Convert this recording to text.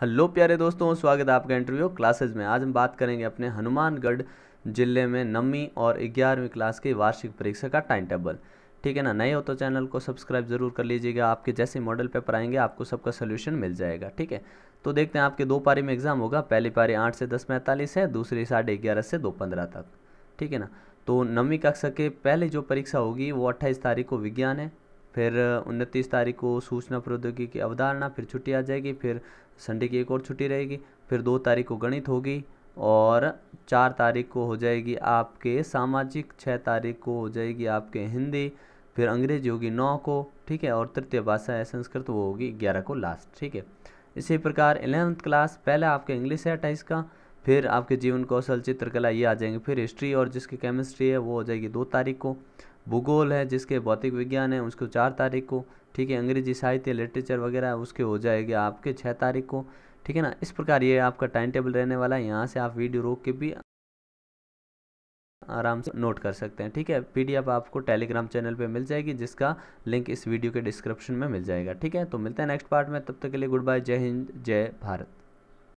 hello प्यारे दोस्तों स्वागत है आपका इंटरव्यू क्लासेज में आज हम बात करेंगे अपने हनुमानगढ़ जिले में नवी और ग्यारहवीं क्लास की वार्षिक परीक्षा का टाइम टेबल ठीक है ना नए हो तो चैनल को सब्सक्राइब जरूर कर लीजिएगा आपके जैसे मॉडल पेपर आएंगे आपको सबका सोल्यूशन मिल जाएगा ठीक है तो देखते हैं आपके दो पारी में एग्जाम होगा पहली पारी आठ से दस पैंतालीस है दूसरी साढ़े ग्यारह से दो पंद्रह तक ठीक है ना तो नवी कक्षा के पहले जो परीक्षा होगी वो अट्ठाईस तारीख को विज्ञान है फिर उनतीस तारीख को सूचना प्रौद्योगिकी की अवधारणा फिर छुट्टी आ जाएगी फिर संडे की एक और छुट्टी रहेगी फिर दो तारीख को गणित होगी और चार तारीख को हो जाएगी आपके सामाजिक छः तारीख को हो जाएगी आपके हिंदी फिर अंग्रेजी होगी नौ को ठीक है और तृतीय भाषा है संस्कृत वो होगी ग्यारह को लास्ट ठीक है इसी प्रकार एलेवंथ क्लास पहले आपके इंग्लिश है अट्ठाईस का फिर आपके जीवन कौशल चित्रकला ये आ जाएंगे फिर हिस्ट्री और जिसकी केमिस्ट्री है वो हो जाएगी दो तारीख को भूगोल है जिसके भौतिक विज्ञान है उसको चार तारीख को ठीक है अंग्रेजी साहित्य लिटरेचर वगैरह है उसके हो जाएगी आपके छः तारीख को ठीक है ना इस प्रकार ये आपका टाइम टेबल रहने वाला है यहाँ से आप वीडियो रोक के भी आराम से नोट कर सकते हैं ठीक है पीडीएफ आपको टेलीग्राम चैनल पे मिल जाएगी जिसका लिंक इस वीडियो के डिस्क्रिप्शन में मिल जाएगा ठीक है तो मिलते हैं नेक्स्ट पार्ट में तब तक के लिए गुड बाय जय हिंद जय भारत